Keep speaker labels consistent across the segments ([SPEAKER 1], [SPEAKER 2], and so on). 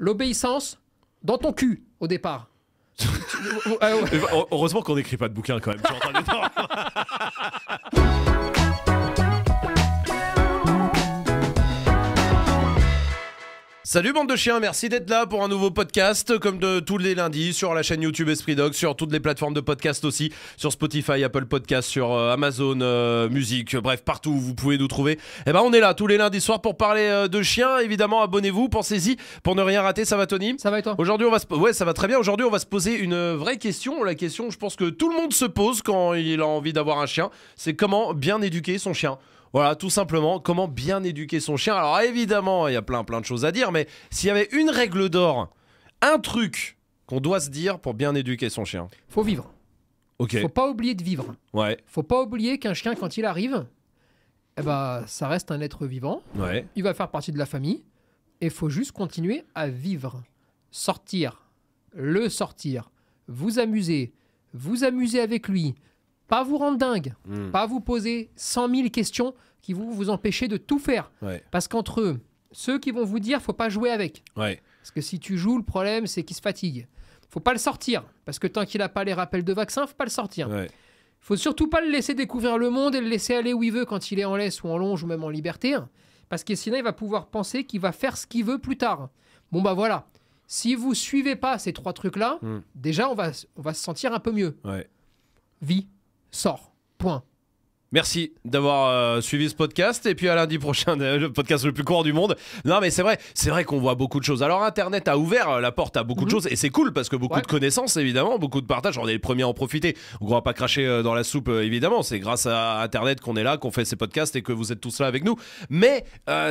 [SPEAKER 1] l'obéissance dans ton cul au départ.
[SPEAKER 2] Euh, Heureusement qu'on n'écrit pas de bouquin quand même. Salut bande de chiens, merci d'être là pour un nouveau podcast comme de tous les lundis sur la chaîne YouTube Esprit Dog, sur toutes les plateformes de podcast aussi, sur Spotify, Apple Podcast, sur euh, Amazon euh, Music, bref partout où vous pouvez nous trouver. Et eh ben on est là tous les lundis soirs pour parler euh, de chiens. Évidemment abonnez-vous, pensez-y pour ne rien rater. Ça va Tony Ça va et toi Aujourd'hui on va ouais ça va très bien. Aujourd'hui on va se poser une vraie question. La question je pense que tout le monde se pose quand il a envie d'avoir un chien, c'est comment bien éduquer son chien. Voilà, tout simplement, comment bien éduquer son chien. Alors évidemment, il y a plein plein de choses à dire, mais s'il y avait une règle d'or, un truc qu'on doit se dire pour bien éduquer son chien. Faut vivre. Ok. Faut pas oublier de vivre. Ouais. Faut pas oublier qu'un chien, quand il arrive, eh
[SPEAKER 1] ben, ça reste un être vivant. Ouais. Il va faire partie de la famille. Et faut juste continuer à vivre. Sortir. Le sortir. Vous amuser. Vous amuser avec lui. Pas vous rendre dingue, hmm. pas vous poser 100 000 questions qui vont vous empêcher de tout faire. Parce qu'entre eux, ceux qui vont vous dire, faut pas jouer avec. Parce que si tu joues, le problème, c'est qu'il se fatigue. Faut pas le sortir. Parce que tant qu'il n'a pas les rappels de vaccins, faut pas le sortir. Ouais. Faut surtout pas le laisser découvrir le monde et le laisser aller où il veut quand il est en laisse ou en longe ou même en liberté. Hein. Parce que sinon, il va pouvoir penser qu'il va faire ce qu'il veut plus tard. Bon, bah voilà. Si vous suivez pas ces trois trucs-là, hmm. déjà, on va, va se sentir un peu mieux. Vie sort. Point.
[SPEAKER 2] Merci d'avoir euh, suivi ce podcast et puis à lundi prochain le podcast le plus court du monde. Non mais c'est vrai, c'est vrai qu'on voit beaucoup de choses. Alors internet a ouvert euh, la porte à beaucoup de mhm. choses et c'est cool parce que beaucoup de connaissances évidemment, beaucoup de partage, on est les premiers à en profiter. On ne va pas cracher euh, dans la soupe évidemment, c'est grâce à internet qu'on est là, qu'on fait ces podcasts et que vous êtes tous là avec nous. Mais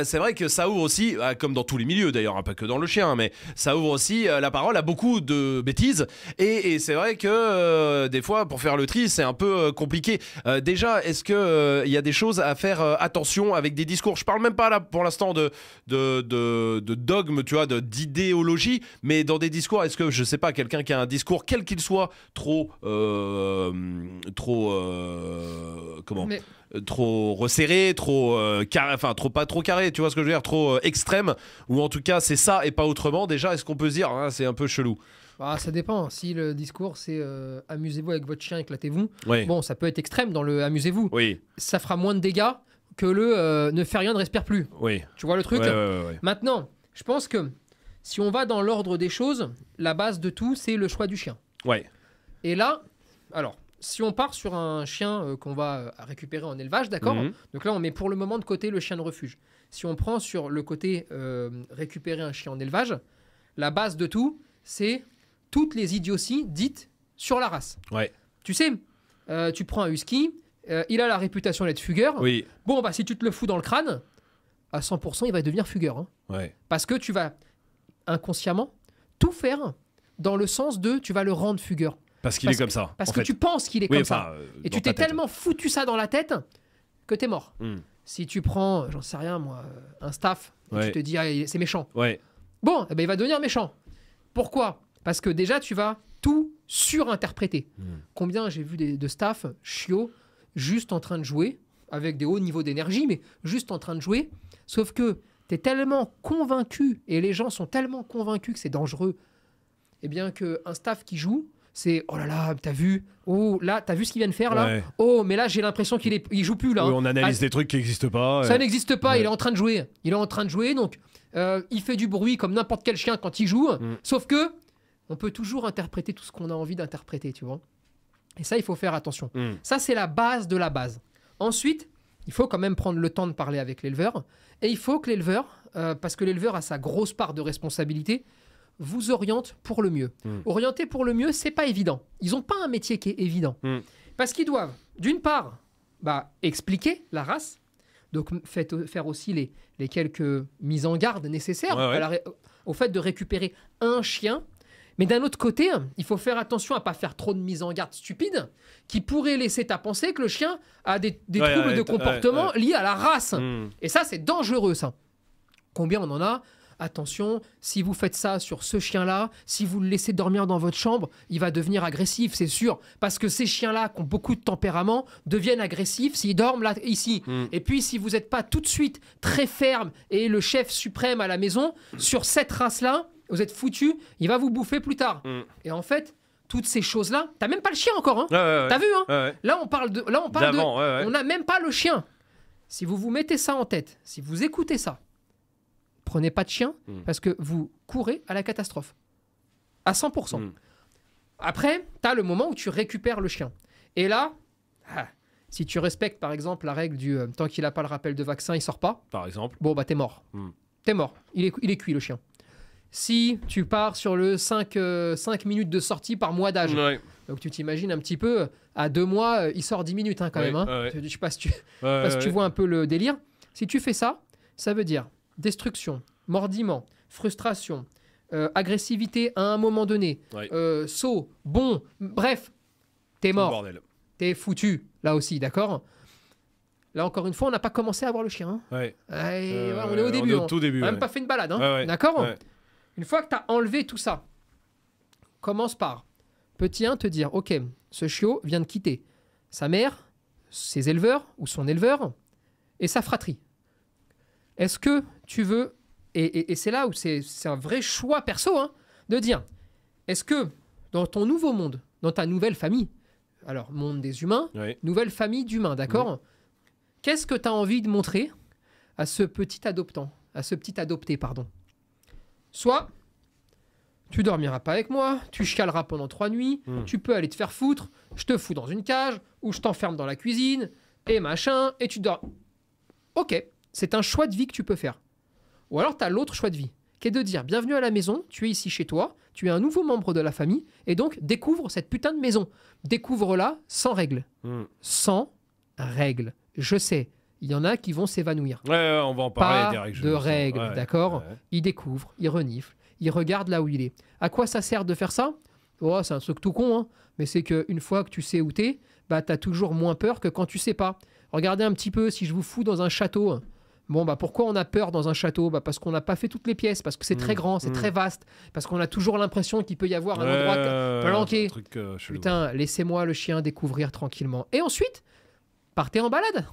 [SPEAKER 2] c'est vrai que ça ouvre aussi comme dans tous les milieux d'ailleurs, hein, pas que dans le chien, hein, mais ça ouvre aussi la parole à beaucoup de bêtises et, et c'est vrai que des fois pour faire le tri, c'est un peu compliqué. déjà est-ce que euh, il y a des choses à faire euh, attention avec des discours. Je parle même pas là pour l'instant de, de, de, dogme, tu vois, d'idéologie, mais dans des discours, est-ce que, je sais pas, quelqu'un qui a un discours, quel qu'il soit, trop. Euh, trop. comment Trop resserré, trop carré, enfin trop pas trop carré, tu vois ce que je veux dire, trop extrême, ou en tout cas c'est ça et pas autrement. Déjà, est-ce qu'on peut se dire, hein, c'est un peu chelou
[SPEAKER 1] bah, ça dépend. Si le discours c'est euh, amusez-vous avec votre chien, éclatez-vous. Bon, ça peut être extrême dans le
[SPEAKER 2] amusez-vous. Oui.
[SPEAKER 1] Ça fera moins de dégâts que le euh, ne fait rien, ne respire plus.
[SPEAKER 2] Oui. Tu vois le truc
[SPEAKER 1] Maintenant, je pense que si on va dans l'ordre des choses, la base de tout c'est le choix du chien. Ouais. Et là, alors, si on part sur un chien euh, qu'on va récupérer en élevage, d'accord mhm. Donc là, on met pour le moment de côté le chien de refuge. Si on prend sur le côté récupérer un chien en élevage, la base de tout, c'est toutes les idioties dites sur la race. Ouais. Tu sais, euh, tu prends un husky, euh, il a la réputation d'être fugueur. Oui. Bon, bah si tu te le fous dans le crâne, à 100%, il va devenir fugueur. Hein. Parce que tu vas inconsciemment tout faire dans le sens de tu vas le rendre fugueur.
[SPEAKER 2] Parce qu'il est comme ça. Parce que tu penses qu'il est comme ça. Euh, et tu t'es tellement
[SPEAKER 1] foutu ça dans la tête que t'es mort. Hmm. Si tu prends, j'en sais rien moi, un staff, et tu te dis, ah, c'est méchant. Ouais. Bon, eh ben, il va devenir méchant. Pourquoi parce que déjà, tu vas tout surinterpréter. Hmm. Combien j'ai vu de staff chiots juste en train de jouer, avec des hauts niveaux d'énergie, mais juste en train de jouer. Sauf que tu es tellement convaincu et les gens sont tellement convaincus que c'est dangereux. Et eh bien, qu'un staff qui joue, c'est oh là là, t'as vu Oh là, t'as vu ce qu'il vient de faire là Oh, mais là, j'ai l'impression qu'il est... joue plus là. on analyse ah,
[SPEAKER 2] des trucs qui n'existent pas. Ça n'existe pas, il est en train
[SPEAKER 1] de jouer. Il est en train de jouer, donc euh, il fait du bruit comme n'importe quel chien quand il joue. Hmm. Sauf que on peut toujours interpréter tout ce qu'on a envie d'interpréter, tu vois. Et ça, il faut faire attention. Hmm. Ça, c'est la base de la base. Ensuite, il faut quand même prendre le temps de parler avec l'éleveur. Et il faut que l'éleveur, euh, parce que l'éleveur a sa grosse part de responsabilité, vous oriente pour le mieux. Hmm. Orienter pour le mieux, c'est pas évident. Ils n'ont pas un métier qui est évident. Hmm. Parce qu'ils doivent, d'une part, bah, expliquer la race. Donc euh, faire aussi les, quelques mises en garde nécessaires au fait de récupérer un chien mais d'un autre côté, il faut faire attention à ne pas faire trop de mise en garde stupide qui pourrait laisser à penser que le chien a des, troubles de comportement liés à la race. Hmm. Et ça, c'est dangereux, ça. Combien on en a Attention, si vous faites ça sur ce chien-là, si vous le laissez dormir dans votre chambre, il va devenir agressif, c'est sûr. Parce que ces chiens-là, qui ont beaucoup de tempérament, deviennent agressifs s'ils dorment là, ici. Hmm. Et puis, si vous n'êtes pas tout de suite très ferme et le chef suprême à la maison, sur cette race-là, vous êtes foutu, il va vous bouffer plus tard. Mm. Et en fait, toutes ces choses-là, t'as même pas le chien encore. Hein. t'as vu, hein Là, on parle de. Là, on On n'a même pas le chien. Si vous vous mettez ça en tête, si vous écoutez ça, prenez pas de chien mm. parce que vous courez à la catastrophe. À 100%. Mm. Après, tu as le moment où tu récupères le chien. Et là, ah, si tu respectes par exemple la règle du euh, tant qu'il n'a pas le rappel de vaccin, il sort pas. Par exemple. Bon, bah t'es mort. T'es mort. Il est, il est cuit le chien si tu pars sur le 5, 5 euh, minutes de sortie par mois d'âge. Donc tu t'imagines un petit peu, à deux mois, euh, il sort 10 minutes hein, quand même. Hein. Je, sais pas si
[SPEAKER 2] tu, vois
[SPEAKER 1] un peu le délire. Si tu fais ça, ça veut dire destruction, mordiment, frustration, euh, agressivité à un moment donné, saut, bon, bref, t'es mort. T'es foutu, là aussi, d'accord Là, encore une fois, on n'a pas commencé à voir le chien.
[SPEAKER 2] Hein. Ouais. on est au début. On tout début. même pas fait une balade. Hein. D'accord
[SPEAKER 1] une fois que tu as enlevé tout ça, commence par petit 1 te dire Ok, ce chiot vient de quitter sa mère, ses éleveurs ou son éleveur et sa fratrie. Est-ce que tu veux, et, c'est là où c'est un vrai choix perso, hein, de dire Est-ce que dans ton nouveau monde, dans ta nouvelle famille, alors monde des humains, nouvelle famille d'humains, d'accord Qu'est-ce que tu as envie de montrer à ce petit adoptant, à ce petit adopté, pardon Soit tu dormiras pas avec moi, tu chaleras pendant trois nuits, hmm. tu peux aller te faire foutre, je te fous dans une cage, ou je t'enferme dans la cuisine, et machin, et tu dors. Ok, c'est un choix de vie que tu peux faire. Ou alors tu as l'autre choix de vie, qui est de dire bienvenue à la maison, tu es ici chez toi, tu es un nouveau membre de la famille, et donc découvre cette putain de maison. Découvre-la sans règle. Hmm. Sans règle. Je sais, il y en a qui vont s'évanouir. Ouais,
[SPEAKER 2] on va en parler. Pas de règles, d'accord
[SPEAKER 1] Il découvre, il renifle, il regarde là où il est. À quoi ça sert de faire ça oh, C'est un truc tout con, hein. mais c'est qu'une fois que tu sais où t'es, bah, t'as toujours moins peur que quand tu sais pas. Regardez un petit peu, si je vous fous dans un château, hein. Bon, bah pourquoi on a peur dans un château bah, Parce qu'on n'a pas fait toutes les pièces, parce que c'est très mm, grand, c'est mm. très vaste, parce qu'on a toujours l'impression qu'il peut y avoir un endroit planqué.
[SPEAKER 2] Euh, Putain,
[SPEAKER 1] laissez-moi le chien découvrir tranquillement. Et ensuite, partez en balade.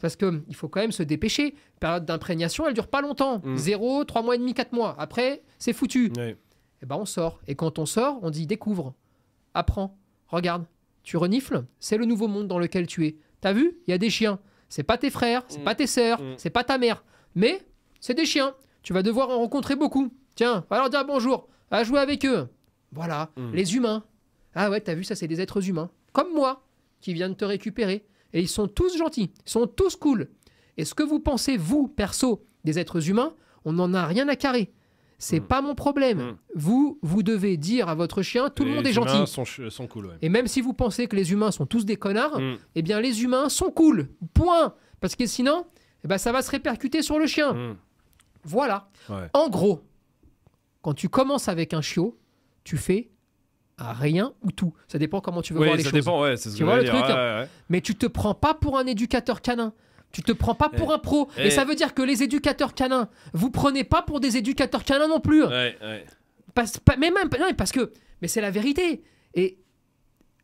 [SPEAKER 1] Parce il faut quand même se dépêcher. Période d'imprégnation, elle dure pas longtemps. Mm. Zéro, trois mois et demi, quatre mois. Après, c'est foutu. Et eh ben on sort. Et quand on sort, on dit découvre, apprends, regarde. Tu renifles, c'est le nouveau monde dans lequel tu es. T'as vu Il y a des chiens. C'est pas tes frères, c'est mm. pas tes sœurs, mm. c'est pas ta mère. Mais c'est des chiens. Tu vas devoir en rencontrer beaucoup. Tiens, va leur dire bonjour, à jouer avec eux. Voilà, les humains. Ah ouais, t'as vu, ça c'est des êtres humains. Comme moi, qui viennent te récupérer et ils sont tous gentils, ils sont tous cool. Et ce que vous pensez, vous, perso, des êtres humains, on n'en a rien à carrer. C'est hmm. pas mon problème. Hmm. Vous, vous devez dire à votre chien, tout le monde est gentil. Les
[SPEAKER 2] humains sont, cool.
[SPEAKER 1] Et même si vous pensez que les humains sont tous des connards, hmm. eh bien les humains sont cool. Point. Parce que sinon, eh ben, ça va se répercuter sur le chien. Voilà. En gros, quand tu commences avec un chiot, tu fais rien ou tout. Ça dépend comment tu veux voir les choses. tu Mais tu te prends pas pour un éducateur canin. Tu te prends pas pour un pro. Et, ça veut dire que les éducateurs canins, vous prenez pas pour des éducateurs canins non plus.
[SPEAKER 2] mais
[SPEAKER 1] même, non, parce que, mais c'est la vérité. Et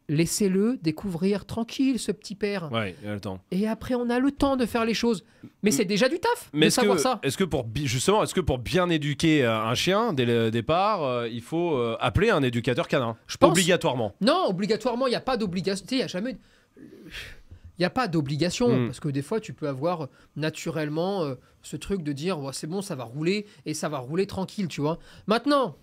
[SPEAKER 1] laissez-le découvrir tranquille ce petit père.
[SPEAKER 2] Ouais, il temps.
[SPEAKER 1] Et après, on a le temps de faire les choses. Mais c'est déjà du taf mais de savoir ça.
[SPEAKER 2] Est-ce que pour justement, est-ce que pour bien éduquer euh, un chien dès le départ, euh, il faut euh, appeler un éducateur canin Je pense... Obligatoirement.
[SPEAKER 1] Non, obligatoirement, il n'y a pas d'obligation. Il n'y a jamais. Il n'y a pas d'obligation, hmm. parce que des fois, tu peux avoir naturellement ce truc de dire, c'est bon, ça va rouler, et ça va rouler tranquille, tu vois. Maintenant,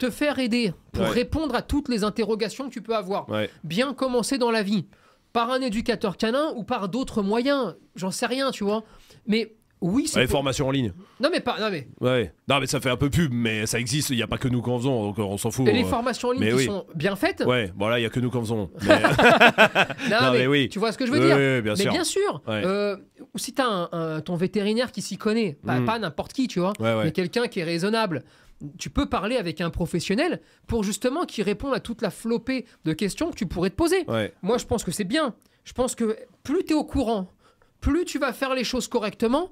[SPEAKER 1] te faire aider pour répondre à toutes les interrogations que tu peux avoir. Bien commencer dans la vie par un éducateur canin ou par d'autres moyens, j'en sais rien, tu vois. Mais oui, c'est. Les formations en ligne. Non, mais pas. Non, mais...
[SPEAKER 2] Ouais. Non, mais ça fait un peu pub, mais ça existe. Il n'y a pas que nous qu'en faisons, donc euh, on s'en fout. les euh. formations en ligne qui sont bien faites. Ouais, voilà, il n'y a que nous qu'en faisons. Mais... non, mais, oui. Tu vois ce que je veux dire oui, bien Mais sûr. bien sûr. Euh,
[SPEAKER 1] si tu as ton vétérinaire qui s'y connaît, pas, mm. n'importe qui, tu vois, mais quelqu'un qui est raisonnable tu peux parler avec un professionnel pour justement qu'il réponde à toute la flopée de questions que tu pourrais te poser. Moi, je pense que c'est bien. Je pense que plus tu es au courant, plus tu vas faire les choses correctement,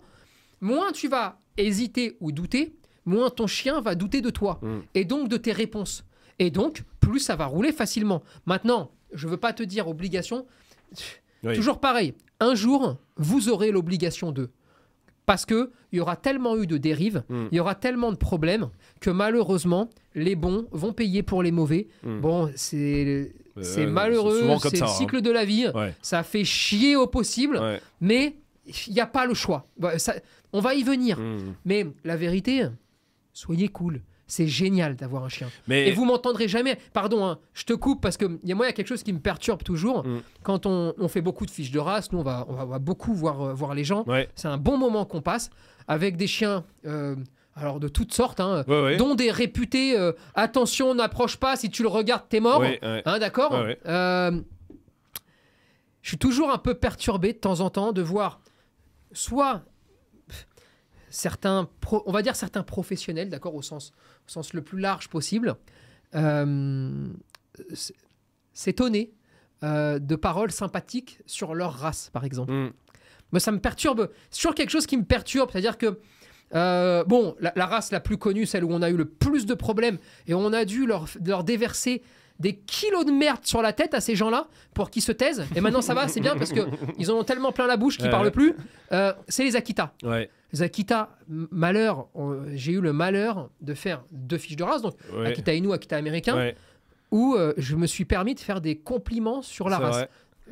[SPEAKER 1] moins tu vas hésiter ou douter, moins ton chien va douter de toi mm. et donc de tes réponses. Et donc, plus ça va rouler facilement. Maintenant, je ne veux pas te dire obligation. Toujours pareil, un jour, vous aurez l'obligation de. Parce qu'il y aura tellement eu de dérives, mm. il y aura tellement de problèmes que malheureusement, les bons vont payer pour les mauvais. Mm. Bon, c'est euh, malheureux, c'est le hein. cycle de la vie, ça fait chier au possible, mais il n'y a pas le choix. Bah, on va y venir. Mm. Mais la vérité, soyez cool. C'est génial d'avoir un chien. Et vous m'entendrez jamais. Pardon, hein, je te coupe parce que moi, il y a quelque chose qui me perturbe toujours. Mm. Quand on, fait beaucoup de fiches de race, nous, on va, va, beaucoup voir, euh, voir les gens. C'est un bon moment qu'on passe avec des chiens. Euh, alors de toutes sortes, hein, dont des réputés. Euh, attention, n'approche pas, si tu le regardes, t'es mort. Hein, d'accord Je suis toujours un peu perturbé de temps en temps de voir soit certains, on va dire certains professionnels, d'accord, au sens, sens le plus large possible, euh, s'étonner euh, de paroles sympathiques sur leur race, par exemple. Mm. Moi, ça me perturbe. Sur quelque chose qui me perturbe, c'est-à-dire que euh, bon, la, race la plus connue, celle où on a eu le plus de problèmes, et on a dû leur, déverser des kilos de merde sur la tête à ces gens-là pour qu'ils se taisent. Et maintenant ça va, c'est bien parce que ils ont tellement plein la bouche qu'ils parlent plus. c'est les Akita. Ouais. Zakita malheur, j'ai eu le malheur de faire deux fiches de race, donc ouais. Akita Inu, Akita américain, où euh, je me suis permis de faire des compliments sur la race.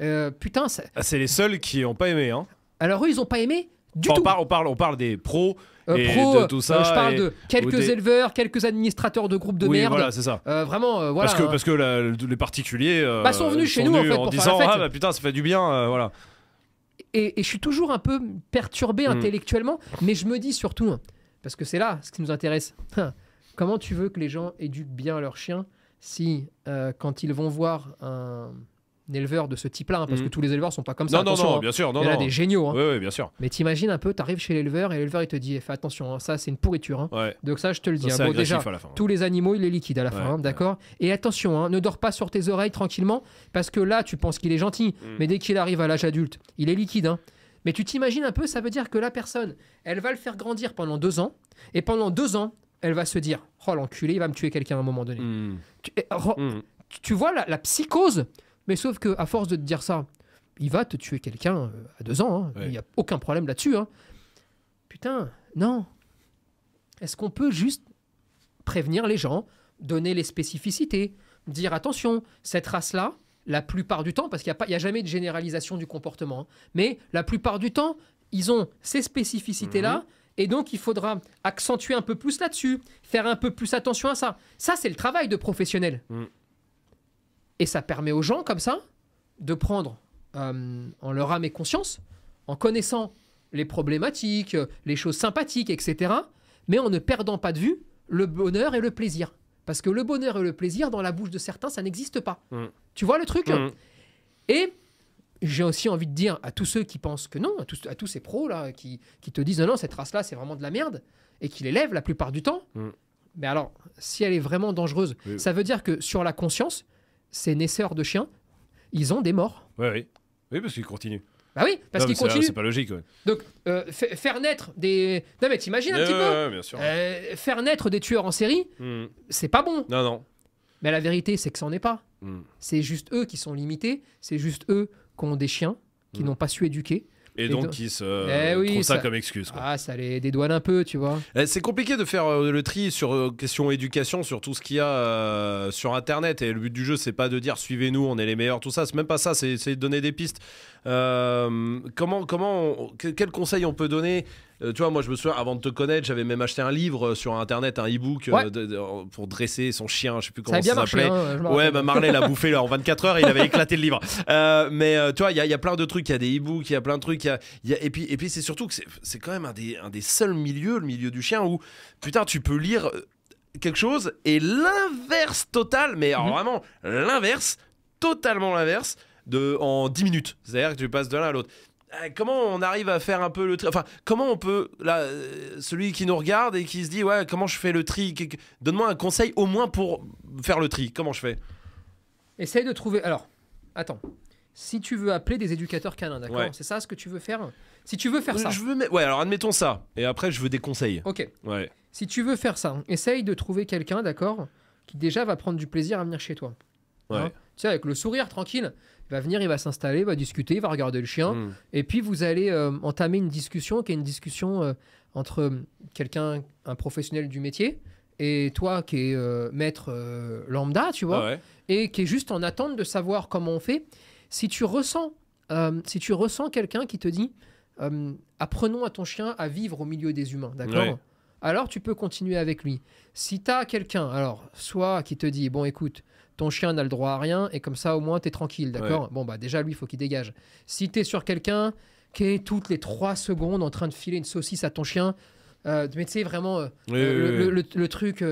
[SPEAKER 2] Euh, putain, c'est... Ah, c'est les seuls qui n'ont pas aimé. Hein. Alors eux, ils n'ont pas aimé du tout. On parle, on parle, on parle des pros. Euh, de tout ça. je parle de quelques
[SPEAKER 1] éleveurs, quelques administrateurs de groupes de merde. c'est ça. vraiment, voilà. Parce que, hein. parce
[SPEAKER 2] que les particuliers. Bah, sont venus chez nous en fait pour disant, Ah bah, putain, ça fait du bien, voilà
[SPEAKER 1] et, je suis toujours un peu perturbé mm. intellectuellement, mais je me dis surtout, hein, parce que c'est là ce qui nous intéresse, hein, comment tu veux que les gens éduquent bien leurs chiens si, euh, quand ils vont voir un, éleveur de ce type-là, hein, parce que mm. tous les éleveurs sont pas comme ça. Non, non, non, hein. bien sûr. il y a des géniaux. Hein. Oui, bien sûr. Mais t'imagines un peu, t'arrives chez l'éleveur et l'éleveur il te dit, eh, fais attention, ça c'est une pourriture. Donc ça, je te le dis. Bon, déjà, à la fin, tous les animaux, il les liquide à la fin, d'accord. Et attention, ne dors pas sur tes oreilles tranquillement, parce que là, tu penses qu'il est gentil, mm. mais dès qu'il arrive à l'âge adulte, il est liquide. Mais tu t'imagines un peu, ça veut dire que la personne, elle va le faire grandir pendant deux ans, et pendant deux ans, elle va se dire, oh l'enculé, il va me tuer quelqu'un à un moment donné. Mm. Eh, tu, vois la psychose mais sauf qu'à force de te dire ça, il va te tuer quelqu'un euh, à deux ans. Hein. Il n'y a aucun problème là-dessus. Hein. Putain, non. Est-ce qu'on peut juste prévenir les gens, donner les spécificités, dire attention, cette race-là, la plupart du temps, parce qu'il n'y a, a, jamais de généralisation du comportement, hein, mais la plupart du temps, ils ont ces spécificités-là. Mhm. Et donc, il faudra accentuer un peu plus là-dessus, faire un peu plus attention à ça. Ça, c'est le travail de professionnel. Mm. Et ça permet aux gens, comme ça, de prendre euh, en leur âme et conscience, en connaissant les problématiques, les choses sympathiques, etc., mais en ne perdant pas de vue le bonheur et le plaisir. Parce que le bonheur et le plaisir, dans la bouche de certains, ça n'existe pas. Mm. Tu vois le truc mm. Et j'ai aussi envie de dire à tous ceux qui pensent que non, à tous, ces pros là qui, te disent non, cette race-là, c'est vraiment de la merde, et qui l'élèvent la plupart du temps, mm. mais alors, si elle est vraiment dangereuse, ça veut dire que sur la conscience, ces naisseurs de chiens, ils ont des morts.
[SPEAKER 2] Oui, oui, oui, parce qu'ils continuent. Bah oui, parce qu'ils continuent. C'est pas logique.
[SPEAKER 1] Donc, euh, faire naître des. Non, mais t'imagines un petit peu bien sûr. Euh, faire naître des tueurs en série, hmm. c'est pas bon. Non, non. Mais la vérité, c'est que c'en n'en est pas. Hmm. C'est juste eux qui sont limités, c'est juste eux qui ont des chiens, qui hmm. n'ont pas su éduquer, et donc, qui se euh, eh ça, comme excuse. Ah, ça les dédouane un peu, tu vois.
[SPEAKER 2] Eh, c'est compliqué de faire euh, le tri sur euh, question éducation, sur tout ce qu'il y a sur Internet. Et le but du jeu, c'est pas de dire suivez-nous, on est les meilleurs, tout ça. C'est même pas ça, c'est de donner des pistes. comment, comment, quel conseil on peut donner euh, tu vois, moi, je me souviens, avant de te connaître, j'avais même acheté un livre euh, sur Internet, un e-book euh, pour dresser son chien, je sais plus comment ça, s'appelait. Hein, ouais, bah Marley l'a bouffé là, en 24 heures il avait éclaté le livre. mais tu vois, il y, a plein de trucs, il y a des e-books, il y a plein de trucs. Et puis, et puis c'est surtout que c'est quand même un des, un des seuls milieux, le milieu du chien, où putain, tu peux lire quelque chose et l'inverse total, mais mhm. vraiment l'inverse, totalement l'inverse, en 10 minutes. C'est-à-dire que tu passes de l'un à l'autre. Eh, comment on arrive à faire un peu le tri Enfin, comment on peut, là, euh, celui qui nous regarde et qui se dit, ouais, comment je fais le tri Donne-moi un conseil au moins pour faire le tri. Comment je fais
[SPEAKER 1] Essaye de trouver. Alors, attends. Si tu veux appeler des éducateurs canins, d'accord C'est ça ce que tu veux faire Si tu veux faire ça. Je veux,
[SPEAKER 2] ouais, alors admettons ça. Et après, je veux des conseils. Ok. Ouais.
[SPEAKER 1] Si tu veux faire ça, essaye de trouver quelqu'un, d'accord Qui déjà va prendre du plaisir à venir chez toi. Ouais. Hein tu sais, avec le sourire tranquille. Il va venir, il va s'installer, va discuter, il va regarder le chien. Hmm. Et puis vous allez euh, entamer une discussion qui est une discussion euh, entre euh, quelqu'un, un professionnel du métier, et toi qui est maître lambda, tu vois, ah et qui est juste en attente de savoir comment on fait. Si tu ressens, si tu ressens quelqu'un qui te dit, apprenons à ton chien à vivre au milieu des humains, d'accord alors tu peux continuer avec lui. Si tu as quelqu'un, alors, soit qui te dit, bon, écoute, ton chien n'a le droit à rien, et comme ça, au moins, t'es tranquille, d'accord Bon, bah déjà, lui, il faut qu'il dégage. Si t'es sur quelqu'un qui est toutes les trois secondes en train de filer une saucisse à ton chien, euh, mais tu sais, vraiment, euh, euh, le, truc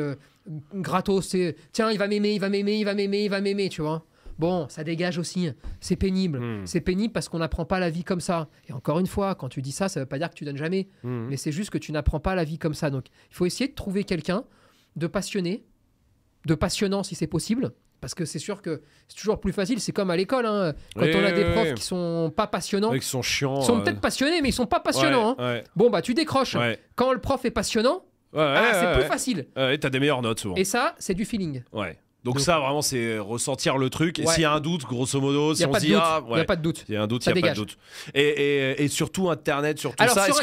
[SPEAKER 1] gratos, c'est tiens, il va m'aimer, il va m'aimer, il va m'aimer, il va m'aimer, tu vois. Bon, ça dégage aussi. C'est pénible. Hmm. C'est pénible parce qu'on n'apprend pas la vie comme ça. Et encore une fois, quand tu dis ça, ça ne veut pas dire que tu donnes jamais. Hmm. Mais c'est juste que tu n'apprends pas la vie comme ça. Donc, il faut essayer de trouver quelqu'un de passionné, de passionnant si c'est possible, parce que c'est sûr que c'est toujours plus facile. C'est comme à l'école, hein, quand on a des profs qui qui sont pas passionnants. ils sont
[SPEAKER 2] chiants. Ils sont euh. peut-être
[SPEAKER 1] passionnés, mais ils sont pas passionnants. Hein. Bon, bah, tu décroches. Quand le prof est passionnant,
[SPEAKER 2] ah, c'est plus facile. et as des meilleures notes souvent. Et
[SPEAKER 1] ça, c'est du feeling.
[SPEAKER 2] Ouais. Donc, ça, vraiment, c'est ressentir le truc. Et s'il y a un doute, grosso modo, si on pas dit il n'y ah, a pas de doute. Il y a un doute, il n'y a pas de doute. Et, surtout Internet, sur tout ça. est-ce,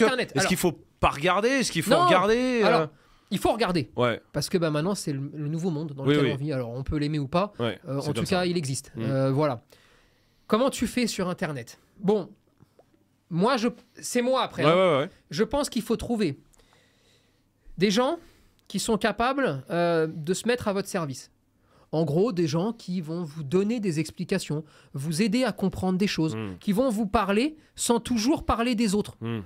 [SPEAKER 2] qu'il est faut pas regarder Est-ce qu'il faut regarder euh
[SPEAKER 1] il faut regarder. Parce que bah, maintenant, c'est le, nouveau monde dans lequel on vit. Alors, on peut l'aimer ou pas. Euh, en tout cas, il existe. Mm. Euh, voilà. Comment tu fais sur Internet Bon, moi, je... c'est moi après. Hein. Je pense qu'il faut trouver des gens qui sont capables euh, de se mettre à votre service. En gros, des gens qui vont vous donner des explications, vous aider à comprendre des choses, mm. qui vont vous parler sans toujours parler des autres. Mm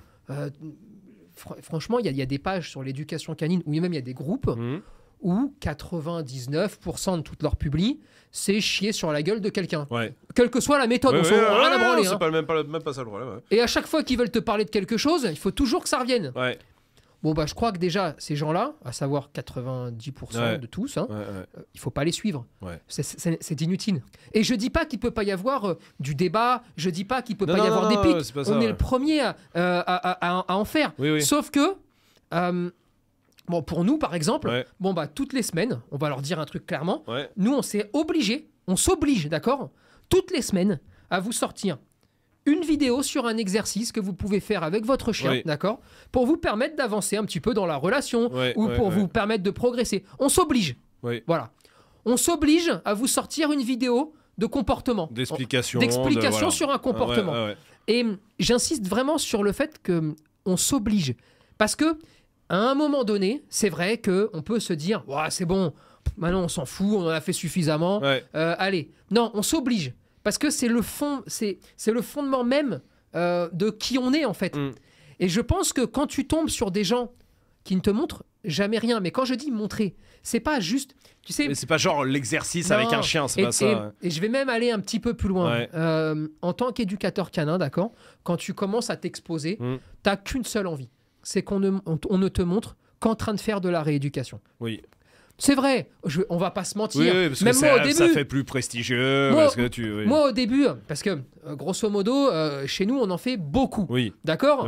[SPEAKER 1] franchement, il y, a des pages sur l'éducation canine Ou même il y a des groupes mmh. où 99% de tout leur public c'est chier sur la gueule de quelqu'un. Quelle que soit la méthode, on Et à chaque fois qu'ils veulent te parler de quelque chose, il faut toujours que ça revienne bah, je crois que déjà, ces gens-là, à savoir 90% de tous, hein, euh, il faut pas les suivre. C'est inutile. Et je dis pas qu'il peut pas y avoir euh, du débat, je dis pas qu'il peut pas y avoir des pics. On est le premier à, euh, en faire. Sauf que. Bon, pour nous, par exemple, bon, bah, toutes les semaines, on va leur dire un truc clairement. Nous, on s'est obligé, on s'oblige, d'accord Toutes les semaines, à vous sortir une vidéo sur un exercice que vous pouvez faire avec votre chien, d'accord Pour vous permettre d'avancer un petit peu dans la relation ou pour vous permettre de progresser. On s'oblige. Voilà. On s'oblige à vous sortir une vidéo de comportement. D'explication. D'explication sur un comportement. Et j'insiste vraiment sur le fait que hum, on s'oblige. Parce que à un moment donné, c'est vrai que on peut se dire, ouais, c'est bon, maintenant on s'en fout, on en a fait suffisamment. Euh, allez, non, on s'oblige. Parce que c'est le, fond, c'est, c'est le fondement même euh, de qui on est, en fait. Mm. Et je pense que quand tu tombes sur des gens qui ne te montrent jamais rien, mais quand je dis montrer, c'est pas juste.
[SPEAKER 2] Tu sais, c'est pas genre l'exercice avec un chien, c'est pas ça.
[SPEAKER 1] Et, je vais même aller un petit peu plus loin. Euh, en tant qu'éducateur canin, d'accord, quand tu commences à t'exposer, tu mm. t'as qu'une seule envie, c'est qu'on ne, on, ne te montre qu'en train de faire de la rééducation. Oui. C'est vrai, je, on va pas se mentir. Même moi, ça, au début, fait
[SPEAKER 2] plus prestigieux. Moi,
[SPEAKER 1] au début, parce que euh, grosso modo, euh, chez nous, on en fait beaucoup. Oui. D'accord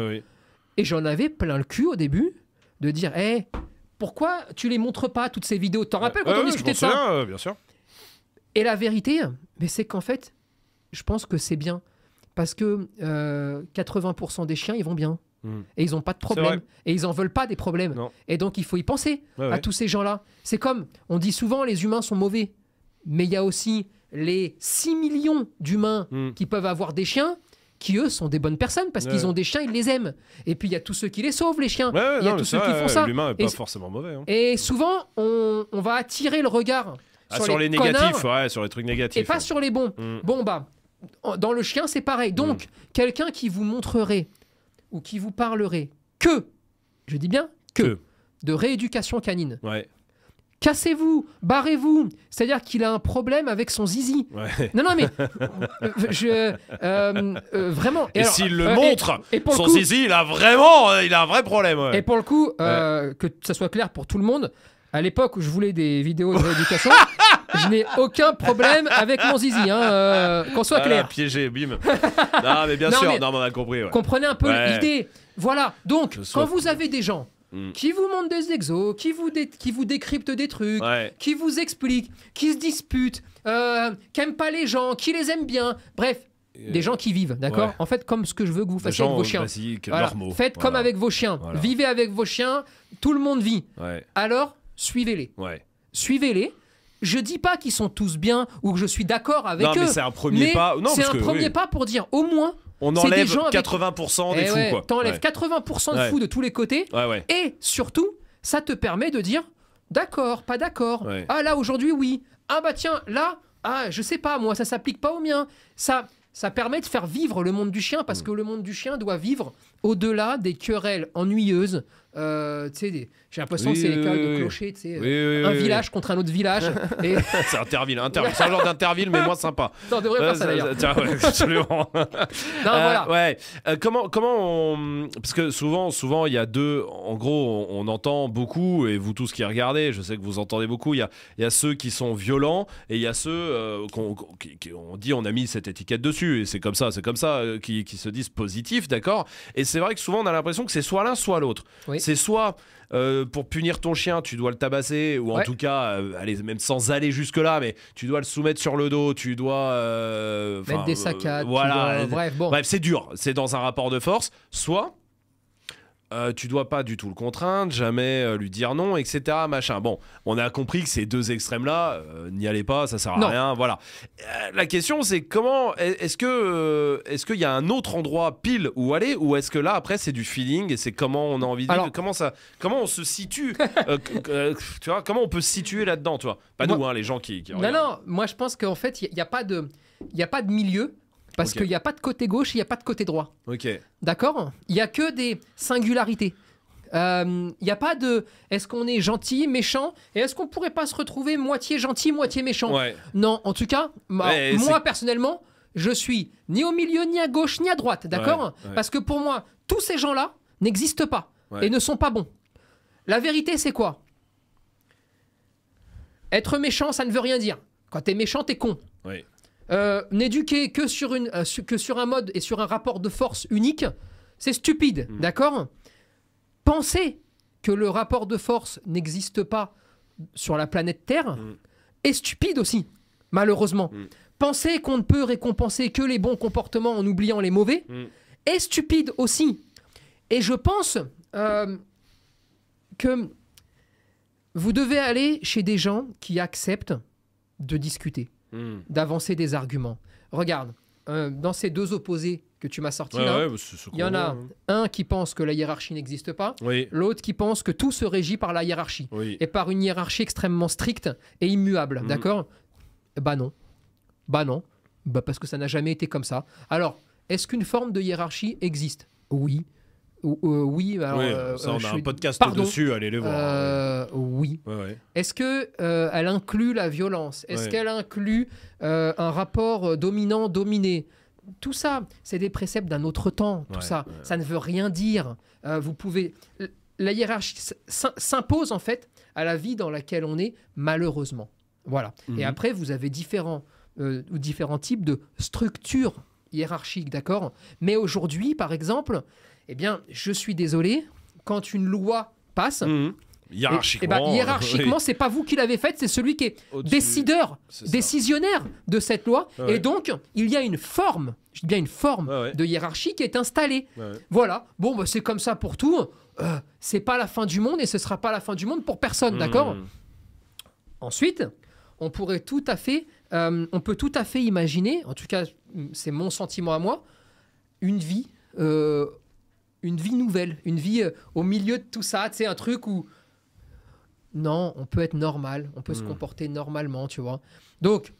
[SPEAKER 1] Et j'en avais plein le cul au début de dire hé, eh, pourquoi tu les montres pas toutes ces vidéos T'en rappelles quand on discutait de ça euh, bien, sûr. Et la vérité, mais c'est qu'en fait, je pense que c'est bien. Parce que 80% des chiens, ils vont bien. Hmm. Et ils n'ont pas de problème. Et ils n'en veulent pas des problèmes. Et donc il faut y penser à tous ces gens-là. C'est comme, on dit souvent les humains sont mauvais. Mais il y a aussi les 6 millions d'humains hmm. qui peuvent avoir des chiens qui eux sont des bonnes personnes parce qu'ils ont des chiens, ils les aiment. Et puis il y a tous ceux qui les sauvent, les chiens. il y a tous ceux qui font ça. L'humain n'est pas forcément mauvais. Hein. Et souvent, on, va attirer le regard ah, sur, les, négatifs,
[SPEAKER 2] sur les trucs négatifs. Et pas sur les bons. Hmm.
[SPEAKER 1] Bon, bah, dans le chien, c'est pareil. Donc, quelqu'un qui vous montrerait ou qui vous parlerait que, je dis bien que, de rééducation canine, cassez-vous, barrez-vous. C'est-à-dire qu'il a un problème avec son zizi. Non, non, mais
[SPEAKER 2] euh,
[SPEAKER 1] je, euh, euh, vraiment.
[SPEAKER 2] Et, s'il le montre, et, son zizi, il a vraiment, il a un vrai problème. Et pour
[SPEAKER 1] le coup, que ça soit clair pour tout le monde. À l'époque où je voulais des vidéos de rééducation, je n'ai aucun problème avec mon zizi, hein, euh, qu'on soit ah, clair.
[SPEAKER 2] Piégé, bim. non, mais bien sûr, on a compris. Comprenez un peu l'idée.
[SPEAKER 1] Voilà, donc, quand vous avez des gens mm. qui vous montrent des exos, qui vous, qui vous décryptent des trucs, qui vous expliquent, qui se disputent euh, qui n'aiment pas les gens, qui les aiment bien, bref. Euh, des gens qui vivent, d'accord En fait, comme ce que je veux que vous fassiez avec vos chiens. Faites comme avec vos chiens. Vivez avec vos chiens. Tout le monde vit. Alors, suivez-les. Suivez-les je dis pas qu'ils sont tous bien ou que je suis d'accord avec eux. Non, mais c'est un premier pas. C'est un premier pas pour dire au moins. On enlève 80% des eh fous. T'enlèves 80% de fous de tous les côtés. Et surtout, ça te permet de dire d'accord, pas d'accord. Ah là aujourd'hui oui. Ah bah tiens là, ah je sais pas moi, ça s'applique pas au mien. Ça, ça permet de faire vivre le monde du chien parce mm. que le monde du chien doit vivre au-delà des querelles ennuyeuses. Euh, J'ai l'impression que c'est les cas de un village contre un autre village.
[SPEAKER 2] c'est Interville, Interville. c'est un genre d'Interville, mais moins sympa. Non, on devrait faire ça d'ailleurs. absolument. non, euh, voilà. Euh, comment, comment on... Parce que souvent, souvent, il y a deux. En gros, on, entend beaucoup, et vous tous qui regardez, je sais que vous entendez beaucoup, il y a, y a, ceux qui sont violents et il y a ceux euh, qu'on ont dit on a mis cette étiquette dessus, et c'est comme ça, c'est comme ça, qui, qui se disent positifs, d'accord Et c'est vrai que souvent on a l'impression que c'est soit l'un, soit l'autre. C'est soit euh, pour punir ton chien, tu dois le tabasser, ou en tout cas, euh, même sans aller jusque-là, mais tu dois le soumettre sur le dos, tu dois. Euh, Mettre des saccades. voilà. Bref, c'est dur, c'est dans un rapport de force. Soit tu euh, tu dois pas du tout le contraindre, jamais euh, lui dire non, etc. Machin. Bon, on a compris que ces deux extrêmes-là, euh, n'y allez pas, ça sert à rien. Voilà. la question, c'est comment est-ce que est-ce qu'il y a un autre endroit pile où aller, ou est-ce que là après c'est du feeling et c'est comment on a envie de comment ça, comment on se situe, tu vois, comment on peut se situer là-dedans, toi Pas nous, hein, les gens qui. qui non,
[SPEAKER 1] non. Moi, je pense qu'en fait, il n'y a, pas de, il a pas de milieu. Parce qu'il n'y a pas de côté gauche, il n'y a pas de côté droit. Ok. D'accord Il n'y a que des singularités. Euh, il n'y a pas de est-ce qu'on est gentil, méchant, et est-ce qu'on pourrait pas se retrouver moitié gentil, moitié méchant Non, en tout cas, bah, moi personnellement, je suis ni au milieu, ni à gauche, ni à droite, d'accord Parce que pour moi, tous ces gens-là n'existent pas et ne sont pas bons. La vérité, c'est quoi Être méchant, ça ne veut rien dire. Quand tu es méchant, tu es con. Oui. Euh, n'éduquer que, sur une, euh, que sur un mode et sur un rapport de force unique, c'est stupide, mm. d'accord Penser que le rapport de force n'existe pas sur la planète Terre mm. est stupide aussi, malheureusement. Mm. Penser qu'on ne peut récompenser que les bons comportements en oubliant les mauvais est stupide aussi. Et je pense euh, que vous devez aller chez des gens qui acceptent de discuter. Hmm. d'avancer des arguments. Regarde, euh, dans ces deux opposés que tu m'as sortis là, bah, il y en a hein. un qui pense que la hiérarchie n'existe pas, l'autre qui pense que tout se régit par la hiérarchie et par une hiérarchie extrêmement stricte et immuable, hmm. d'accord Bah non, bah non, bah parce que ça n'a jamais été comme ça. Alors, est-ce qu'une forme de hiérarchie existe Oui. Euh, oui, alors, euh, on a un podcast dessus, allez le voir. Euh, oui. Est-ce que elle inclut la violence Est-ce qu'elle inclut un rapport dominant-dominé tout ça, c'est des préceptes d'un autre temps, tout ça. Ça ne veut rien dire. vous pouvez. La hiérarchie s'impose, en fait, à la vie dans laquelle on est, malheureusement. Voilà. Et mhm. après, vous avez différents, différents types de structures hiérarchiques, d'accord Mais aujourd'hui, par exemple, eh bien, je suis désolé, quand une loi passe, mhm. eh, eh Hiérarchiquement, ben, euh, c'est pas vous qui l'avez faite, c'est celui qui est décideur, décisionnaire de cette loi. Ah et donc, il y a une forme, je dis bien une forme ah de hiérarchie qui est installée. Ah voilà. Bon, bah, c'est comme ça pour tout. Euh, c'est pas la fin du monde et ce sera pas la fin du monde pour personne, hmm. d'accord Ensuite, on pourrait tout à fait, euh, on peut tout à fait imaginer, en tout cas, c'est mon sentiment à moi, une vie. Euh, une vie nouvelle, une vie euh, au milieu de tout ça, tu sais, un truc où non, on peut être normal, on peut se hmm. comporter normalement, tu vois. Donc,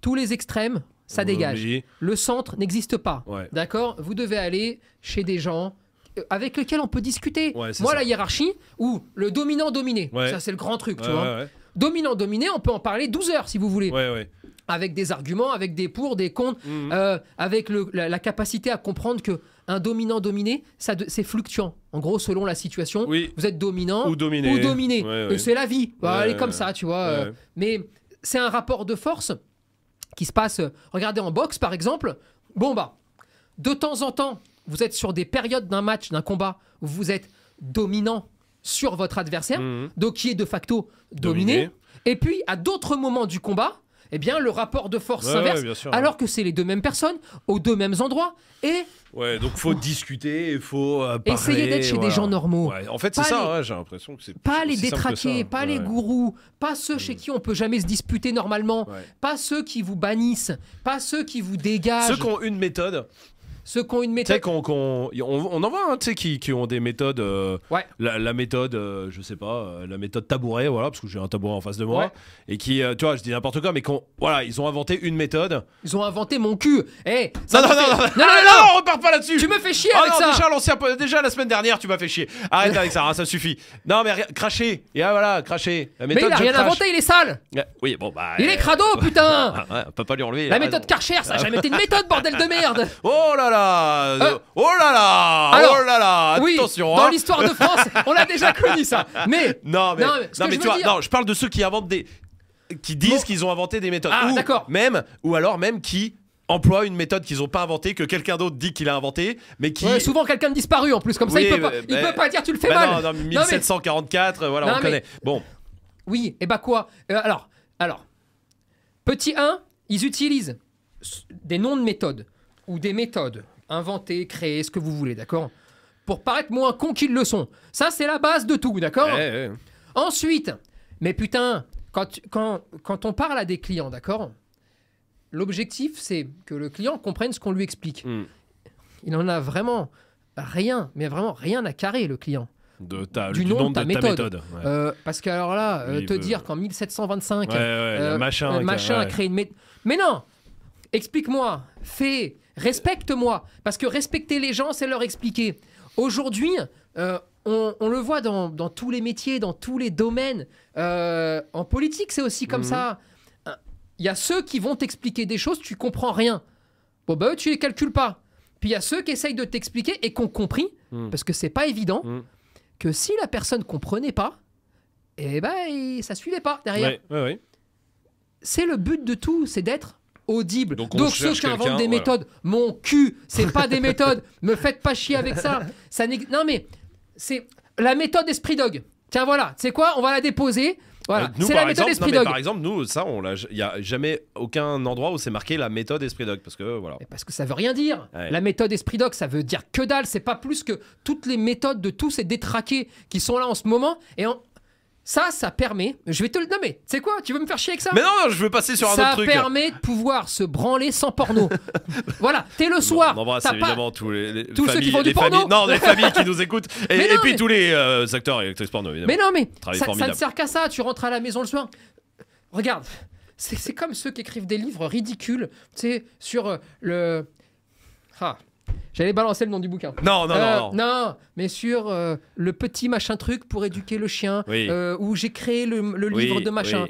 [SPEAKER 1] tous les extrêmes, ça dégage. Le centre n'existe pas. D'accord Vous devez aller chez des gens euh, avec lesquels on peut discuter. Moi, la hiérarchie, ou le dominant-dominé, ça c'est le grand truc, tu vois. Dominant-dominé, on peut en parler 12 heures si vous voulez avec des arguments, avec des pour, des contre, mhm. euh, avec la, capacité à comprendre que un dominant dominé, ça c'est fluctuant. En gros, selon la situation, vous êtes dominant ou dominé. Ou C'est la vie. Bah, elle est comme ça, tu vois. Euh. mais c'est un rapport de force qui se passe. Euh, regardez en boxe, par exemple. Bon bah, de temps en temps, vous êtes sur des périodes d'un match, d'un combat où vous êtes dominant sur votre adversaire, mhm. donc qui est de facto dominé. Et puis, à d'autres moments du combat, eh bien, le rapport de force s'inverse, alors que c'est les deux mêmes personnes, aux deux mêmes endroits, et...
[SPEAKER 2] Ouais, donc faut discuter, il faut euh, parler, Essayer d'être chez des gens normaux. en fait, c'est ça, hein, j'ai l'impression que c'est... Pas les détraqués, pas les
[SPEAKER 1] gourous, pas ceux chez mm. qui on peut jamais se disputer normalement, pas ceux qui vous bannissent, pas ceux qui vous dégagent. Ceux qui ont
[SPEAKER 2] une méthode ceux qui ont une méthode. on, on en voit, hein, tu sais, qui, qui ont des méthodes. Euh, ouais. La, méthode, euh, je sais pas, euh, la méthode tabouret, voilà, parce que j'ai un tabouret en face de moi. Et qui, tu vois, je dis n'importe quoi, mais qu'on. Voilà, ils ont inventé une méthode. Ils ont
[SPEAKER 1] inventé mon cul. Eh
[SPEAKER 2] Non, non, non, non, non, on repart pas là-dessus Tu me fais chier oh avec ça. déjà, déjà la semaine dernière, tu m'as fait chier. Arrête avec ça, hein, ça suffit. Non, mais cracher. Et ah, voilà, cracher. La Mais méthode, il a rien inventé, il est sale. Oui, bon, bah. Il est crado, putain. on peut pas lui enlever. La méthode
[SPEAKER 1] Karcher, ça a jamais été une méthode, bordel de merde.
[SPEAKER 2] Oh là là euh. Euh, oh là là Oh là là oui, Attention Dans hein. l'histoire de France, on l'a déjà connu ça Mais Non, mais, tu vois, je parle de ceux qui inventent des. qui disent qu'ils ont inventé des méthodes. Ah, d'accord Même, ou alors même qui Emploient une méthode qu'ils n'ont pas inventée, que quelqu'un d'autre dit qu'il a inventée, mais qui. souvent quelqu'un de disparu en plus, comme ça il peut, pas, pas dire tu le fais bah mal. Non, 1744, euh, voilà, on connaît. Bon. Oui, et bah quoi Alors,
[SPEAKER 1] alors. Petit 1, ils utilisent des noms de méthodes ou des méthodes, inventer, créer, ce que vous voulez, d'accord Pour paraître moins con qu'ils le sont. Ça, c'est la base de tout, d'accord Ensuite, mais putain, quand, quand, on parle à des clients, d'accord L'objectif, c'est que le client comprenne ce qu'on lui explique. Hmm. Il en a vraiment rien, mais vraiment rien à carrer, le client.
[SPEAKER 2] De ta, du, de ta, méthode.
[SPEAKER 1] Euh, parce que alors là, euh, te dire qu'en 1725, euh, machin, machin a créé une méthode. Mais non Explique-moi, fais Respecte-moi. Parce que respecter les gens, c'est leur expliquer. Aujourd'hui, euh, on, le voit dans, tous les métiers, dans tous les domaines. Euh, en politique, c'est aussi comme mhm. ça. Il y a ceux qui vont t'expliquer des choses, tu comprends rien. Bon, ben eux, tu les calcules pas. Puis il y a ceux qui essayent de t'expliquer et qu'on ont compris, mhm. parce que c'est pas évident, mhm. que si la personne comprenait pas, eh ben, ça suivait pas derrière. C'est le but de tout, c'est d'être audible. Donc, Donc ceux qui inventent des méthodes, mon cul, c'est pas des méthodes. Me faites pas chier avec ça. ça non mais c'est la méthode Esprit Dog. Tiens voilà, c'est quoi On va la déposer. Voilà, euh, c'est la méthode Esprit Dog. Par exemple,
[SPEAKER 2] nous, ça, il n'y a jamais aucun endroit où c'est marqué la méthode Esprit Dog. Parce que, voilà. parce que ça veut rien dire. La
[SPEAKER 1] méthode Esprit Dog, ça veut dire que dalle. C'est pas plus que toutes les méthodes de tous ces détraqués qui sont là en ce moment. Et en, ça, ça permet. Je vais te le nommer. Tu sais quoi Tu veux me faire chier avec ça Mais non, je veux passer sur un autre Ça permet de pouvoir se branler sans porno. voilà, t'es le soir. on embrasse pas-
[SPEAKER 2] tous les, Tous ceux qui font du porno. non, les familles qui nous écoutent et, puis tous les euh, acteurs et actrices porno évidemment. Mais non, mais ça, ne sert
[SPEAKER 1] qu'à ça. Tu rentres à la maison le soir. Regarde, c'est comme ceux qui écrivent des livres ridicules, tu sais, sur euh, le. Ha ah, J'allais balancer le nom du bouquin. Non, non, non, euh, non, mais sur euh, le petit machin truc pour éduquer le chien, euh, où j'ai créé le, livre de machin.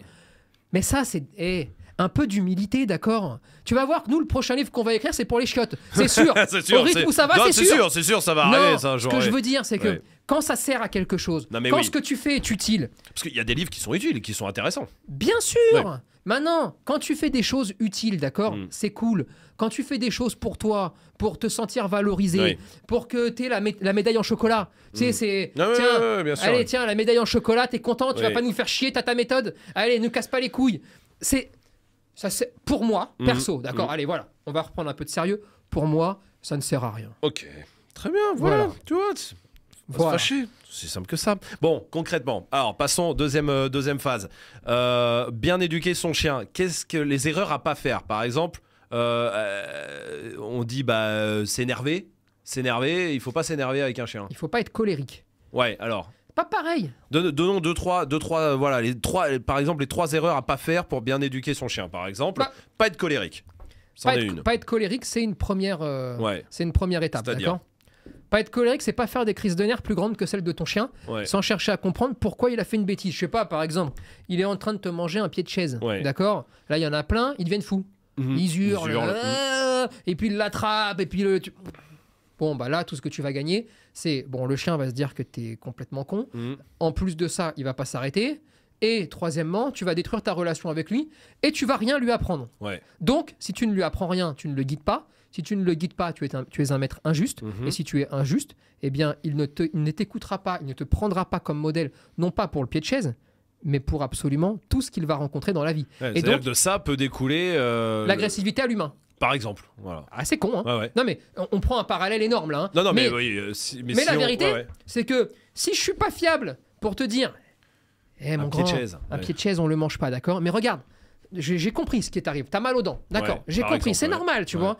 [SPEAKER 1] Mais ça, c'est eh, un peu d'humilité, d'accord Tu vas voir que nous, le prochain livre qu'on va écrire, c'est pour les chiottes. C'est sûr. sûr Au où ça va, c'est sûr. C'est sûr, ça va arriver, ça, Ce que je veux dire, c'est que quand ça sert à quelque chose, quand ce que
[SPEAKER 2] tu fais est utile. Parce qu'il y a des livres qui sont utiles, qui sont intéressants.
[SPEAKER 1] Bien sûr Maintenant, quand tu fais des choses utiles, d'accord, hmm. c'est cool. Quand tu fais des choses pour toi, pour te sentir valorisé, pour que tu aies la, la, médaille en chocolat, tu sais, hmm. c'est. Tiens, allez, tiens, la médaille en chocolat, t'es content, tu vas pas nous faire chier, t'as ta méthode, allez, ne casse pas les couilles. C'est. Ça, c'est pour moi, hmm. perso, d'accord Allez, voilà, on va reprendre un peu de sérieux. Pour moi, ça ne sert à rien. Ok. Très bien, voilà. voilà. Tu vois,
[SPEAKER 2] c'est simple que ça. Bon, concrètement, alors passons deuxième euh, deuxième phase. Euh, bien éduquer son chien. Qu'est-ce que les erreurs à pas faire Par exemple, euh, on dit bah s'énerver, s'énerver. Il faut pas s'énerver avec un chien. Il
[SPEAKER 1] faut pas être colérique.
[SPEAKER 2] Ouais, alors. Pas pareil. donnons deux trois, deux trois, voilà les trois, par exemple les trois erreurs à pas faire pour bien éduquer son chien. Par exemple, bah. pas être colérique. Pas être, pas
[SPEAKER 1] être, colérique, c'est une première. ouais. C'est une première étape, pas être colérique, c'est pas faire des crises de nerfs plus grandes que celles de ton chien, sans chercher à comprendre pourquoi il a fait une bêtise. Je sais pas, par exemple, il est en train de te manger un pied de chaise. D'accord Là, il y en a plein, ils deviennent fous. Mhm. Ils hurlent. Euh, et puis il l'attrape, et puis le. Bon, bah là, tout ce que tu vas gagner, c'est. Bon, le chien va se dire que t'es complètement con. Mhm. En plus de ça, il va pas s'arrêter. Et troisièmement, tu vas détruire ta relation avec lui et tu vas rien lui apprendre. Donc, si tu ne lui apprends rien, tu ne le guides pas. Si tu ne le guides pas, tu es un, tu es un maître injuste. Mhm. Et si tu es injuste, eh bien, il ne, t'écoutera pas, il ne te prendra pas comme modèle, non pas pour le pied de chaise, mais pour absolument tout ce qu'il va rencontrer dans la vie.
[SPEAKER 2] et donc, de ça peut découler euh, l'agressivité à l'humain. Par exemple, voilà. Ah, c'est con, hein. Non, mais
[SPEAKER 1] on, prend un parallèle énorme là. Hein. Non, mais,
[SPEAKER 2] oui, euh, la vérité,
[SPEAKER 1] c'est que si je suis pas fiable pour te dire, eh, mon un pied de chaise, un pied de chaise, on le mange pas, d'accord. Mais regarde, j'ai compris ce qui t'arrive. T'as mal aux dents, d'accord. j'ai compris, c'est normal, tu vois.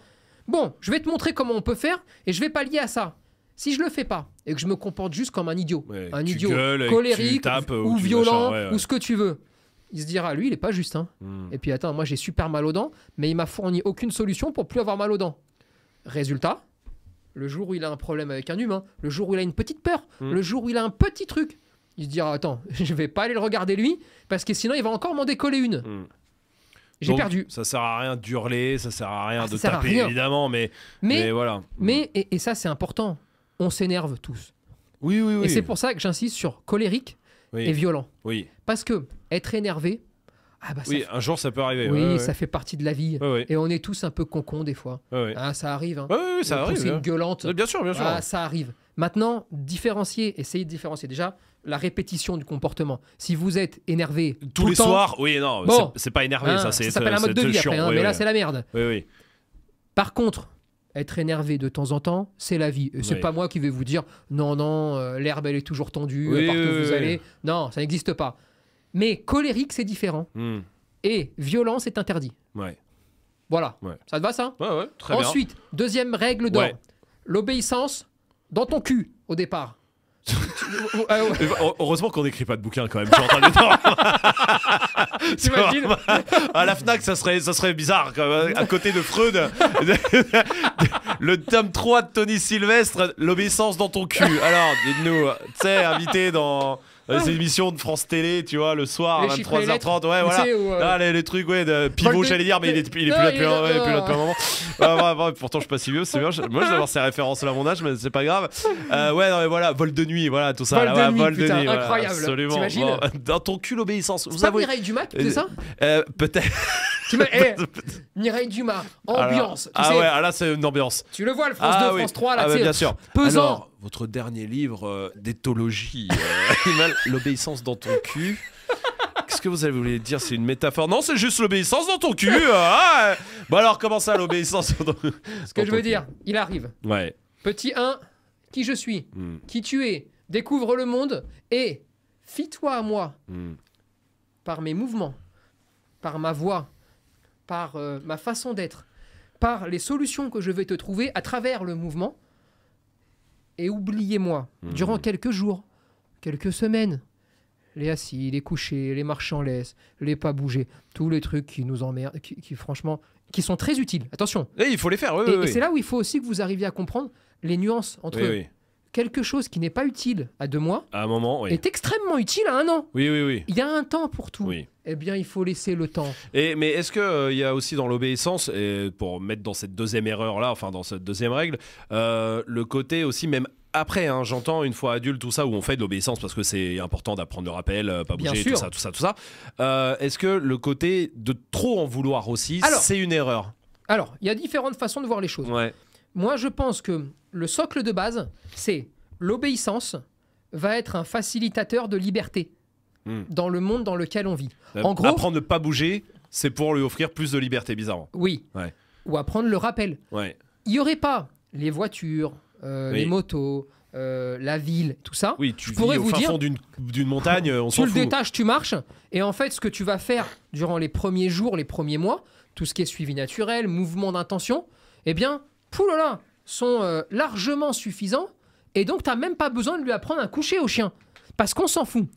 [SPEAKER 1] Bon, je vais te montrer comment on peut faire et je vais pallier à ça. Si je le fais pas et que je me comporte juste comme un idiot, un idiot colérique ou, violent ou ce que tu veux, il se dira lui il est pas juste. Hein. Hmm. Et puis attends, moi j'ai super mal aux dents, mais il m'a fourni aucune solution pour plus avoir mal aux dents. Résultat, le jour où il a un problème avec un humain, le jour où il a une petite peur, hmm. le jour où il a un petit truc, il se dira attends, je vais pas aller le regarder lui parce que sinon il va encore m'en décoller une. Hmm.
[SPEAKER 2] J'ai perdu. Ça sert à rien de hurler, ça sert à rien ah, de taper, évidemment, mais, mais, voilà.
[SPEAKER 1] Mais, et, ça, c'est important, on s'énerve tous. Oui, oui, oui. Et c'est pour ça que j'insiste sur colérique
[SPEAKER 2] et violent. Oui.
[SPEAKER 1] Parce que être énervé, ah bah,
[SPEAKER 2] oui, un jour ça peut arriver. Oui, ça fait
[SPEAKER 1] partie de la vie. et on est tous un peu con des fois. Ah,
[SPEAKER 2] ça arrive. Hein. ça arrive. C'est une hein. gueulante. Bien sûr, bien sûr. Ah, ça
[SPEAKER 1] arrive. Maintenant, différencier, essayez de différencier. Déjà, la répétition du comportement. Si vous êtes énervé tous tout les le soirs, oui, non, bon, c'est pas énervé, hein, ça, c'est. Ça s'appelle un mode de vie après, hein, mais là, c'est la merde. Par contre, être énervé de temps en temps, c'est la vie. C'est pas moi qui vais vous dire non, non, euh, l'herbe elle est toujours tendue partout où vous allez. Non, ça n'existe pas. Mais colérique, c'est différent. Hmm. Et violence est interdit. Ouais. Voilà. Ça te va ça très Ensuite, deuxième règle d'or. L'obéissance dans ton cul au départ.
[SPEAKER 2] Ah heureusement qu'on n'écrit pas de bouquin quand même. À la Fnac, ça serait, ça serait bizarre quand hein. À côté de Freud, le tome 3 de Tony Sylvestre, l'obéissance dans ton cul. Alors, dites-nous, tu sais, invité dans. Euh, ah. C'est une émission de France Télé, tu vois, le soir à 23h30, ouais, voilà. ah, les, les, trucs, ouais, de pivot, j'allais dire, mais il est, il est plus là depuis un, moment. ouais, ouais, pourtant, je suis pas si vieux, c'est bien. Moi, je vais avoir ces références-là à mon âge, mais c'est pas grave. Euh, ouais, non, mais voilà, vol de nuit, voilà, tout ça. Vol là, de, nuit, vol putain, de nuit, incroyable. absolument. dans ton cul, obéissance. Vous avez. du Mac, c'est ça euh, Peut-être
[SPEAKER 1] tu mets Mireille Dumas, ah ambiance. Ah, ouais, ah
[SPEAKER 2] là c'est une ambiance. Tu le vois, le France 2, ah France 3, là, ah, bien sûr. Alors, votre dernier livre euh, d'éthologie, euh, l'obéissance dans ton cul. Qu'est-ce que vous avez voulu dire C'est une métaphore Non, c'est juste l'obéissance dans ton cul. Euh, hein. bon alors, comment ça, l'obéissance dans Ce que je veux dire, il arrive. Ouais.
[SPEAKER 1] Petit 1, qui je suis, hmm. qui tu es, découvre le monde et fie-toi à moi hmm. par mes mouvements, par ma voix, par euh, ma façon d'être, par les solutions que je vais te trouver à travers le mouvement. Et oubliez-moi, mmh. durant quelques jours, quelques semaines, les assis, les couchés, les marchands, les pas bougés, tous les trucs qui nous emmerdent, qui, franchement, qui sont très utiles. Attention. Et eh, il faut
[SPEAKER 2] les faire. et, c'est là où
[SPEAKER 1] il faut aussi que vous arriviez à comprendre les nuances entre eux quelque chose qui n'est pas utile à deux mois
[SPEAKER 2] à un moment, oui. est
[SPEAKER 1] extrêmement utile à un an. Oui, oui, oui. Il y a un temps pour tout. Oui. Eh bien, il faut laisser le temps.
[SPEAKER 2] Et, mais est-ce qu'il euh, y a aussi dans l'obéissance, pour mettre dans cette deuxième erreur-là, enfin dans cette deuxième règle, euh, le côté aussi même après, hein, j'entends une fois adulte tout ça où on fait de l'obéissance parce que c'est important d'apprendre le rappel, euh, pas bouger, tout ça, tout ça, tout ça. Est-ce que le côté de trop en vouloir aussi, c'est une erreur Alors, il y a différentes façons de voir les choses. Ouais.
[SPEAKER 1] Moi, je pense que le socle de base, c'est l'obéissance va être un facilitateur de liberté hmm. dans le monde dans lequel on vit.
[SPEAKER 2] Euh, en gros, apprendre ne pas bouger, c'est pour lui offrir plus de liberté, bizarrement.
[SPEAKER 1] Oui. Ou apprendre le rappel. Ouais. Il n'y aurait pas les voitures, euh, les motos, euh, la ville,
[SPEAKER 2] tout ça. Oui, tu pourrais vous au fin dire, fond d'une montagne, on s'en fout. Tu le
[SPEAKER 1] tu marches, et en fait, ce que tu vas faire durant les premiers jours, les premiers mois, tout ce qui est suivi naturel, mouvement d'intention, eh bien, là sont euh, largement suffisants. Et donc, tu n'as même pas besoin de lui apprendre à coucher au chien. Parce qu'on s'en fout.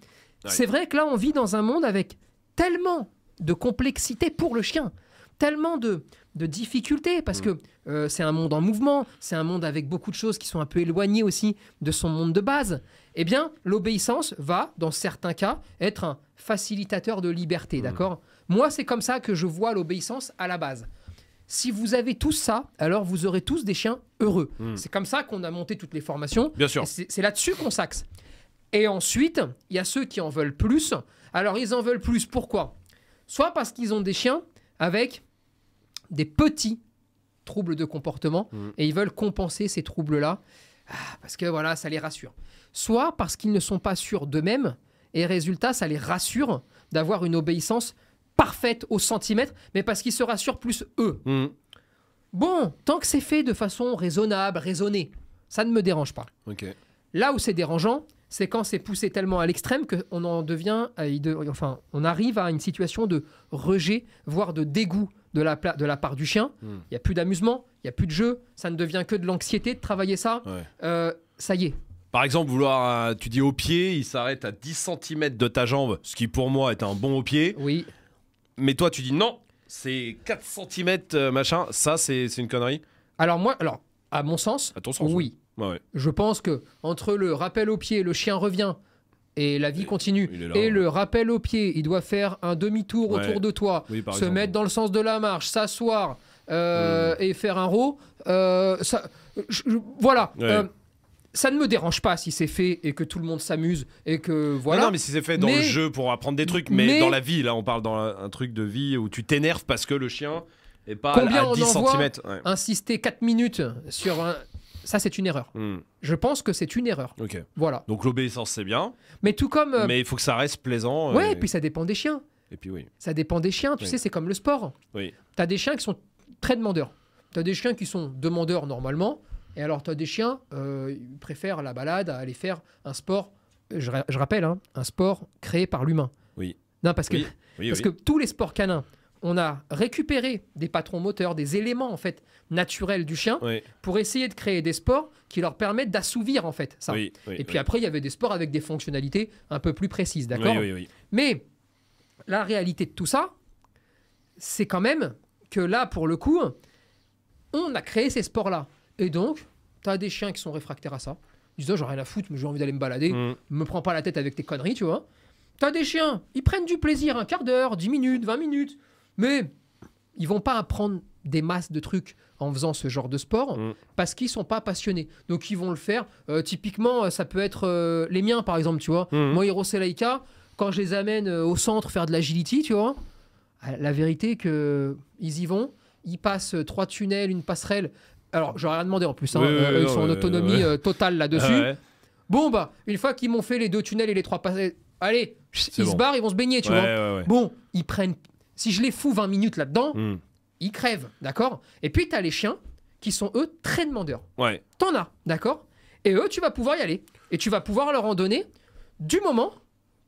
[SPEAKER 1] C'est vrai que là, on vit dans un monde avec tellement de complexité pour le chien, tellement de, de difficultés, parce mm. que euh, c'est un monde en mouvement, c'est un monde avec beaucoup de choses qui sont un peu éloignées aussi de son monde de base. Eh bien, l'obéissance va, dans certains cas, être un facilitateur de liberté, mm. d'accord Moi, c'est comme ça que je vois l'obéissance à la base. Si vous avez tout ça, alors vous aurez tous des chiens heureux. Hmm. C'est comme ça qu'on a monté toutes les formations. Bien sûr. C'est là-dessus qu'on s'axe. Et ensuite, il y a ceux qui en veulent plus. Alors, ils en veulent plus. Pourquoi Soit parce qu'ils ont des chiens avec des petits troubles de comportement hmm. et ils veulent compenser ces troubles-là ah, parce que voilà, ça les rassure. Soit parce qu'ils ne sont pas sûrs d'eux-mêmes et résultat, ça les rassure d'avoir une obéissance parfaite au centimètre, mais parce qu'ils se rassurent plus eux. Hmm. Bon, tant que c'est fait de façon raisonnable, raisonnée, ça ne me dérange pas. Là où c'est dérangeant, c'est quand c'est poussé tellement à l'extrême qu'on en devient, euh, enfin, on arrive à une situation de rejet, voire de dégoût de la, de la part du chien. Hmm. Il y n'y a plus d'amusement, il n'y a plus de jeu, ça ne devient que de l'anxiété de travailler ça. Euh, ça y est,
[SPEAKER 2] par exemple, vouloir, tu dis au pied, il s'arrête à 10 cm de ta jambe, ce qui pour moi est un bon au pied. Oui mais toi, tu dis non, c'est 4 cm euh, machin, ça, c'est une connerie Alors, moi, alors, à mon sens, oui.
[SPEAKER 1] Je pense que entre le rappel au pied, le chien revient, et la vie continue. et hein. le rappel au pied, il doit faire un demi-tour autour de toi, se mettre dans le sens de la marche, s'asseoir euh, hmm. et faire un row. Euh, voilà ça ne me dérange pas si c'est fait et que tout le monde s'amuse et que
[SPEAKER 2] voilà. Non, mais si c'est fait dans le jeu pour apprendre des trucs, mais, dans la vie, là, on parle dans un truc de vie où tu t'énerves parce que le chien est pas à, 10 cm.
[SPEAKER 1] Insister 4 minutes sur un. Ça, c'est une erreur. Hmm. Je pense que c'est une erreur.
[SPEAKER 2] Voilà. Donc l'obéissance, c'est bien. Mais tout comme. Euh, mais il faut que ça reste plaisant. Ouais, euh, et... puis ça
[SPEAKER 1] dépend des chiens. Et puis oui. Ça dépend des chiens, tu sais, c'est comme le sport. Oui. T'as des chiens qui sont très demandeurs. T'as des chiens qui sont demandeurs normalement et alors, tu as des chiens, euh, ils préfèrent la balade à aller faire un sport, je, rappelle, hein, un sport créé par l'humain. Oui. Non, parce, Que, parce que tous les sports canins, on a récupéré des patrons moteurs, des éléments en fait naturels du chien pour essayer de créer des sports qui leur permettent d'assouvir en fait ça. et puis après, il y avait des sports avec des fonctionnalités un peu plus précises, d'accord Mais la réalité de tout ça, c'est quand même que là, pour le coup, on a créé ces sports-là. Et donc, t'as des chiens qui sont réfractaires à ça. Ils disent, oh, rien à foutre, mais j'ai envie d'aller me balader. Mm. Me prends pas la tête avec tes conneries, tu vois. T'as des chiens, ils prennent du plaisir un quart d'heure, dix minutes, 20 minutes. Mais ils vont pas apprendre des masses de trucs en faisant ce genre de sport mm. parce qu'ils sont pas passionnés. Donc ils vont le faire. Euh, typiquement, euh, ça peut être euh, les miens, par exemple, tu vois. Mm. Moi, Hiro quand je les amène au centre faire de l'agility, tu vois, la vérité que ils y vont. Ils passent trois tunnels, une passerelle. Alors, j'aurais rien demandé en plus. Hein. Euh, ils sont en autonomie euh, totale là-dessus. Ah bon, bah, une fois qu'ils m'ont fait les deux tunnels et les trois passages, allez, ils se barrent, ils vont se baigner, tu vois. bon, ils prennent. Si je les fous 20 minutes là-dedans, hmm. ils crèvent, d'accord Et puis, t'as les chiens qui sont, eux, très demandeurs. Ouais. T'en as, d'accord Et eux, tu vas pouvoir y aller. Et tu vas pouvoir leur en donner du moment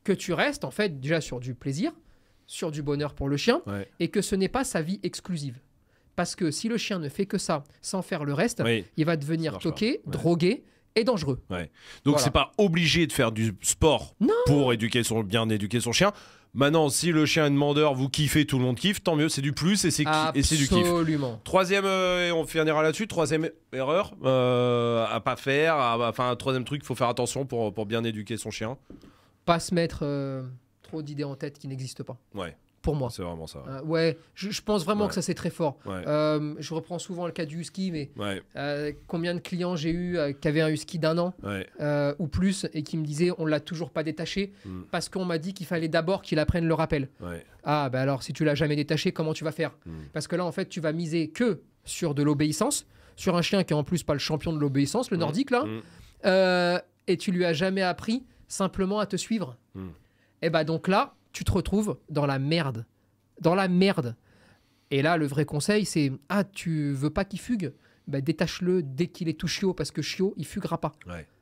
[SPEAKER 1] que tu restes, en fait, déjà sur du plaisir, sur du bonheur pour le chien, et que ce n'est pas sa vie exclusive. Parce que si le chien ne fait que ça sans faire le reste, il va devenir toqué, drogué et dangereux.
[SPEAKER 2] Donc c'est pas obligé de faire du sport pour éduquer son, bien éduquer son chien. Maintenant, si le chien est demandeur, vous kiffez, tout le monde kiffe, tant mieux, c'est du plus et c'est du kiff. Absolument. Troisième, et euh, on finira là-dessus, troisième erreur euh, à pas faire, enfin, troisième truc, il faut faire attention pour, pour bien éduquer son chien.
[SPEAKER 1] Pas se mettre euh, trop d'idées en tête qui n'existent pas.
[SPEAKER 2] Ouais, pour moi. C'est vraiment ça.
[SPEAKER 1] Ouais, euh, je, pense vraiment que ça c'est très fort. Euh, je reprends souvent le cas du husky, mais euh, combien de clients j'ai eu qui avaient un husky d'un an ou plus et qui me disaient on l'a toujours pas détaché hmm. parce qu'on m'a dit qu'il fallait d'abord qu'il apprenne le rappel. Ah bah alors si tu l'as jamais détaché, comment tu vas faire hmm. Parce que là en fait tu vas miser que sur de l'obéissance, sur un chien qui est en plus pas le champion de l'obéissance, le hmm. nordique là, et tu lui as jamais appris simplement à te suivre. Et eh bah donc là tu te retrouves dans la merde. Dans la merde. Et là, le vrai conseil, c'est Ah, tu veux pas qu'il fugue bah, Détache-le dès qu'il est tout chiot, parce que chiot, il fuguera pas.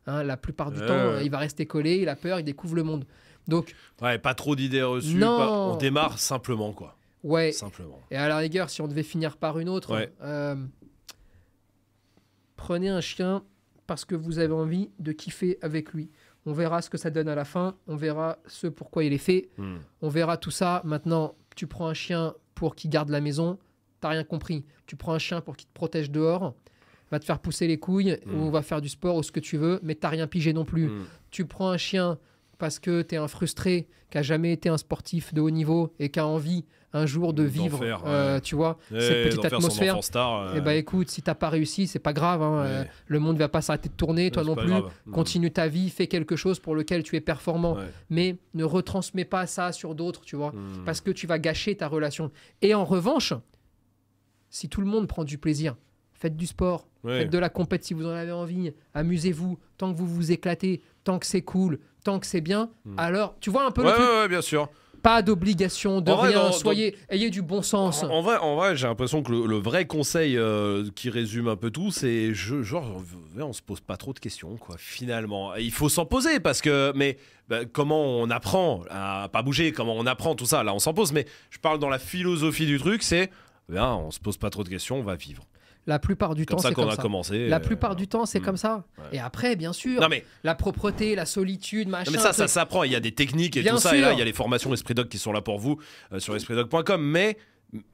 [SPEAKER 1] Hein, la plupart du temps, il va rester collé, il a peur, il découvre le monde. Donc.
[SPEAKER 2] Ouais, pas trop d'idées reçues. On démarre simplement, quoi.
[SPEAKER 1] Ouais. Simplement. Et à la rigueur, si on devait finir par une autre, euh, prenez un chien parce que vous avez envie de kiffer avec lui. On verra ce que ça donne à la fin. On verra ce pourquoi il est fait. Hmm. On verra tout ça. Maintenant, tu prends un chien pour qu'il garde la maison. T'as rien compris. Tu prends un chien pour qu'il te protège dehors. Va te faire pousser les couilles hmm. ou va faire du sport ou ce que tu veux, mais t'as rien pigé non plus. Hmm. Tu prends un chien parce que t'es un frustré qui a jamais été un sportif de haut niveau et qui a envie un jour de vivre, euh, tu vois, eh, cette petite atmosphère. Star, et euh. eh bah ben, écoute, si t'as pas réussi, c'est pas grave. Hein, euh, le monde va pas s'arrêter de tourner, toi non plus. Mm. Continue ta vie, fais quelque chose pour lequel tu es performant, mais ne retransmets pas ça sur d'autres, tu vois, mm. parce que tu vas gâcher ta relation. Et en revanche, si tout le monde prend du plaisir, faites du sport, faites de la compète si vous en avez envie, amusez-vous, tant que vous vous éclatez, tant que c'est cool, tant que c'est bien, mm. alors tu vois un peu Oui, le bien sûr. Pas d'obligation de rien, soyez,
[SPEAKER 2] ayez du bon sens. En, vrai, en vrai j'ai l'impression que le, vrai conseil euh, qui résume un peu tout, c'est je, genre, on se pose pas trop de questions, quoi, finalement. Il faut s'en poser parce que, mais bah, comment on apprend à pas bouger, comment on apprend tout ça, là on s'en pose, mais je parle dans la philosophie du truc, c'est, ben, on se pose pas trop de questions, on va vivre.
[SPEAKER 1] La plupart du temps, c'est hmm. comme ça. Commencé, la plupart du temps, c'est comme ça. Et après, bien sûr, la propreté, la solitude, machin. mais ça, ça s'apprend.
[SPEAKER 2] Il y a des techniques et tout ça. Et là, il y a les formations Esprit Doc qui sont là pour vous euh, sur espritdoc.com. Mais,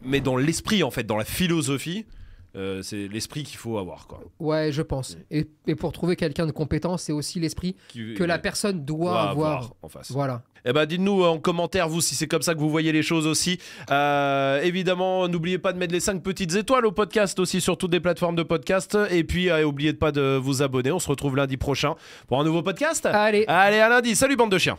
[SPEAKER 2] mais dans l'esprit, en fait, dans la philosophie, euh, c'est l'esprit qu'il faut avoir.
[SPEAKER 1] Ouais, je pense. Mm. Et, pour trouver quelqu'un de compétent, c'est aussi l'esprit que la personne doit, avoir. en face. Voilà.
[SPEAKER 2] et eh ben, dites-nous en commentaire, vous, si c'est comme ça que vous voyez les choses aussi. Euh, évidemment, n'oubliez pas de mettre les 5 petites étoiles au podcast aussi, sur toutes les plateformes de podcast. Et puis, n'oubliez euh, de pas de vous abonner. On se retrouve lundi prochain pour un nouveau podcast. Allez. Allez, à lundi. Salut, bande de chiens.